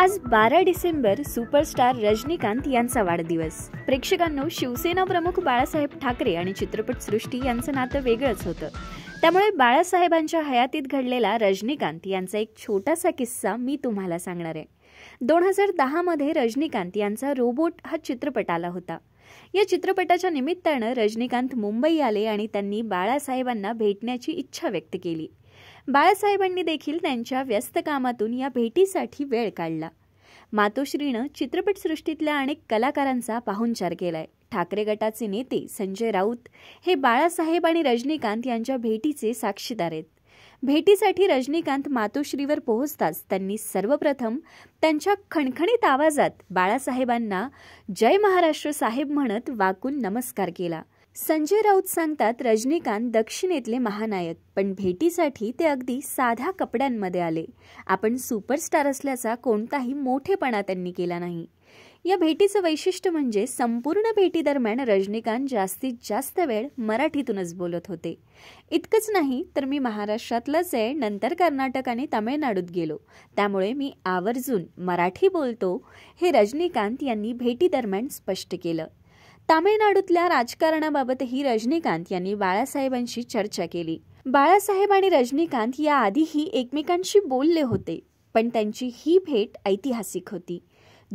आज बारा डिसेंबर सुपरस्टार रजनीकांत यांचा वाढदिवस प्रेक्षकांनो शिवसेना प्रमुख बाळासाहेब ठाकरे आणि चित्रपट सृष्टी यांचं नातं वेगळंच होतं त्यामुळे बाळासाहेबांच्या हयातीत घडलेला रजनीकांत यांचा एक छोटासा किस्सा मी तुम्हाला सांगणार आहे दोन हजार दहामध्ये रजनीकांत यांचा रोबोट हा चित्रपट आला होता या चित्रपटाच्या निमित्तानं रजनीकांत मुंबई आले आणि त्यांनी बाळासाहेबांना भेटण्याची इच्छा व्यक्त केली बाळासाहेबांनी देखील त्यांच्या व्यस्त कामातून या भेटीसाठी वेळ काढला मातोश्रीनं चित्रपटसृष्टीतल्या अनेक कलाकारांचा पाहुणचार केलाय ठाकरे गटाचे नेते संजय राऊत हे बाळासाहेब आणि रजनीकांत यांच्या भेटीचे साक्षीदार आहेत भेटीसाठी रजनीकांत मातोश्रीवर पोहोचताच त्यांनी सर्वप्रथम त्यांच्या खणखणीत आवाजात बाळासाहेबांना जय महाराष्ट्र साहेब म्हणत वाकून नमस्कार केला संजय राऊत सांगतात रजनीकांत दक्षिणेतले महानायक पण भेटीसाठी ते अगदी साध्या कपड्यांमध्ये आले आपण सुपरस्टार असल्याचा कोणताही मोठेपणा त्यांनी केला नाही या भेटीचं वैशिष्ट्य म्हणजे संपूर्ण भेटीदरम्यान रजनीकांत जास्तीत जास्त वेळ मराठीतूनच बोलत होते इतकंच नाही तर मी महाराष्ट्रातलंच आहे नंतर कर्नाटक आणि तामिळनाडूत गेलो त्यामुळे मी आवर्जून मराठी बोलतो हे रजनीकांत यांनी भेटीदरम्यान स्पष्ट केलं तामिळनाडूतल्या राजकारणाबाबतही रजनीकांत यांनी बाळासाहेबांशी चर्चा केली बाळासाहेब आणि रजनीकांत या आधीही एकमेकांशी बोलले होते पण त्यांची ही भेट ऐतिहासिक होती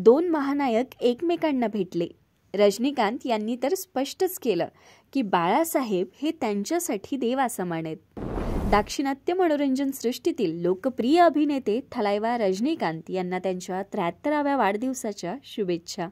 दोन महानायक एकमेकांना भेटले रजनीकांत यांनी तर स्पष्टच केलं की बाळासाहेब हे त्यांच्यासाठी देवासमान आहेत दाक्षिणात्य मनोरंजन सृष्टीतील लोकप्रिय अभिनेते थलायवा रजनीकांत यांना त्यांच्या त्र्याहत्तराव्या वाढदिवसाच्या शुभेच्छा